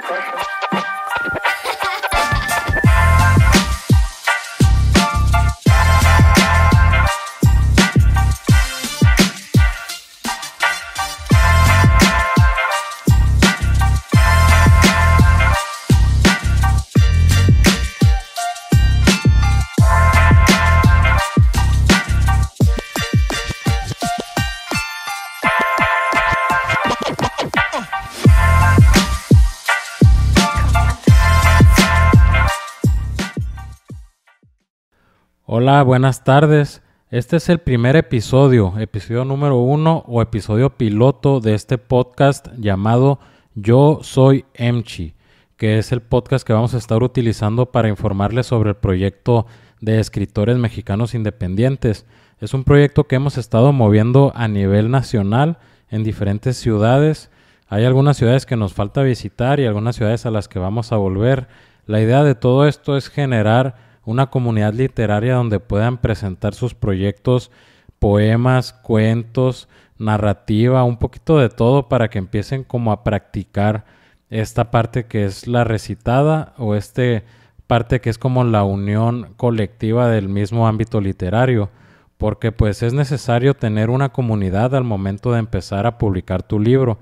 suppression. Hola, buenas tardes. Este es el primer episodio, episodio número uno o episodio piloto de este podcast llamado Yo Soy Emchi, que es el podcast que vamos a estar utilizando para informarles sobre el proyecto de escritores mexicanos independientes. Es un proyecto que hemos estado moviendo a nivel nacional en diferentes ciudades. Hay algunas ciudades que nos falta visitar y algunas ciudades a las que vamos a volver. La idea de todo esto es generar una comunidad literaria donde puedan presentar sus proyectos, poemas, cuentos, narrativa, un poquito de todo para que empiecen como a practicar esta parte que es la recitada o esta parte que es como la unión colectiva del mismo ámbito literario, porque pues es necesario tener una comunidad al momento de empezar a publicar tu libro.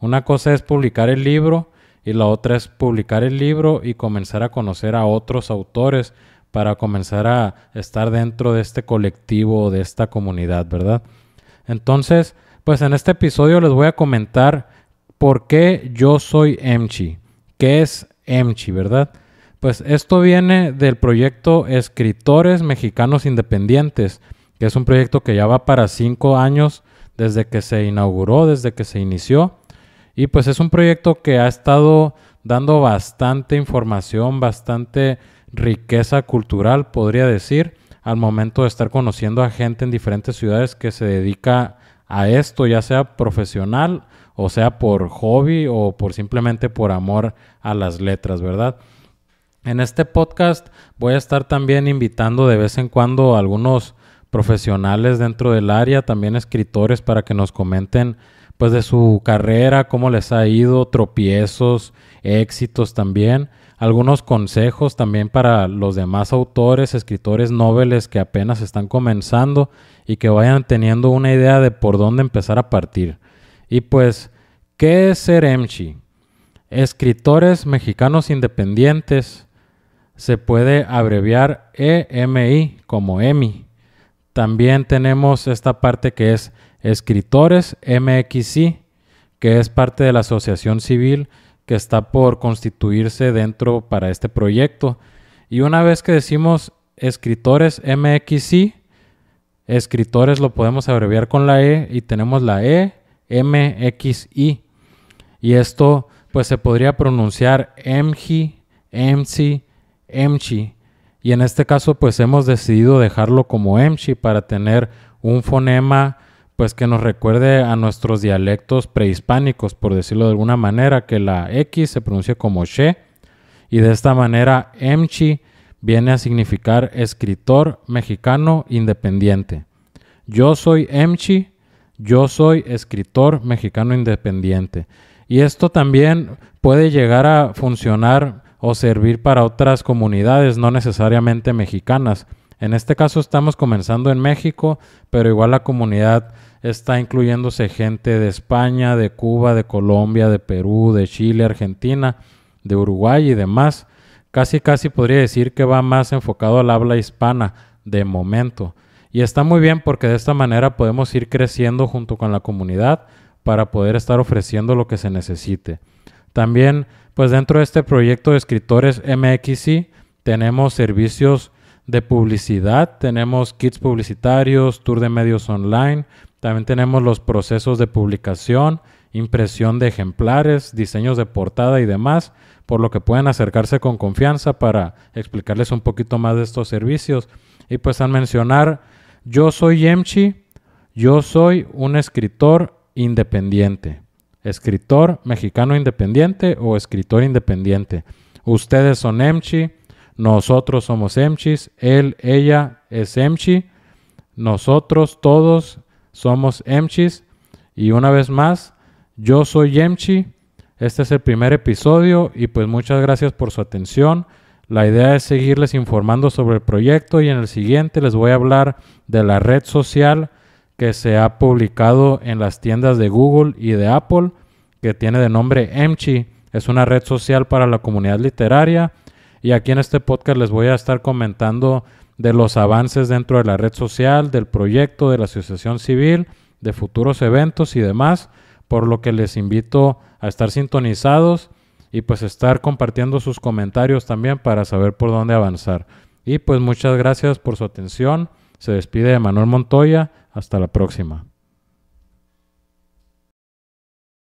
Una cosa es publicar el libro y la otra es publicar el libro y comenzar a conocer a otros autores para comenzar a estar dentro de este colectivo, de esta comunidad, ¿verdad? Entonces, pues en este episodio les voy a comentar por qué yo soy Emchi. ¿Qué es Emchi, verdad? Pues esto viene del proyecto Escritores Mexicanos Independientes, que es un proyecto que ya va para cinco años desde que se inauguró, desde que se inició. Y pues es un proyecto que ha estado dando bastante información, bastante riqueza cultural, podría decir, al momento de estar conociendo a gente en diferentes ciudades que se dedica a esto, ya sea profesional o sea por hobby o por simplemente por amor a las letras, ¿verdad? En este podcast voy a estar también invitando de vez en cuando a algunos profesionales dentro del área, también escritores para que nos comenten pues de su carrera, cómo les ha ido, tropiezos, éxitos también algunos consejos también para los demás autores, escritores nobles que apenas están comenzando y que vayan teniendo una idea de por dónde empezar a partir. Y pues, ¿qué es ser Emchi? Escritores mexicanos independientes se puede abreviar EMI como EMI. También tenemos esta parte que es Escritores MXI, que es parte de la Asociación Civil que está por constituirse dentro para este proyecto. Y una vez que decimos escritores MXI, escritores lo podemos abreviar con la E y tenemos la E MXI. Y esto pues se podría pronunciar MGI, MC, MG. Y en este caso pues hemos decidido dejarlo como MCI para tener un fonema pues que nos recuerde a nuestros dialectos prehispánicos, por decirlo de alguna manera, que la X se pronuncia como She, y de esta manera Emchi viene a significar escritor mexicano independiente. Yo soy Emchi, yo soy escritor mexicano independiente. Y esto también puede llegar a funcionar o servir para otras comunidades, no necesariamente mexicanas en este caso estamos comenzando en México, pero igual la comunidad está incluyéndose gente de España, de Cuba, de Colombia, de Perú, de Chile, Argentina, de Uruguay y demás. Casi casi podría decir que va más enfocado al habla hispana de momento. Y está muy bien porque de esta manera podemos ir creciendo junto con la comunidad para poder estar ofreciendo lo que se necesite. También, pues dentro de este proyecto de escritores MXI tenemos servicios de publicidad. Tenemos kits publicitarios, tour de medios online. También tenemos los procesos de publicación, impresión de ejemplares, diseños de portada y demás, por lo que pueden acercarse con confianza para explicarles un poquito más de estos servicios. Y pues al mencionar, yo soy Emchi, yo soy un escritor independiente. Escritor mexicano independiente o escritor independiente. Ustedes son Emchi, nosotros somos Emchis, él, ella es Emchi, nosotros todos somos Emchis. Y una vez más, yo soy Emchi. Este es el primer episodio y pues muchas gracias por su atención. La idea es seguirles informando sobre el proyecto y en el siguiente les voy a hablar de la red social que se ha publicado en las tiendas de Google y de Apple, que tiene de nombre Emchi. Es una red social para la comunidad literaria y aquí en este podcast les voy a estar comentando de los avances dentro de la red social, del proyecto, de la asociación civil, de futuros eventos y demás, por lo que les invito a estar sintonizados y pues estar compartiendo sus comentarios también para saber por dónde avanzar. Y pues muchas gracias por su atención. Se despide de Manuel Montoya. Hasta la próxima.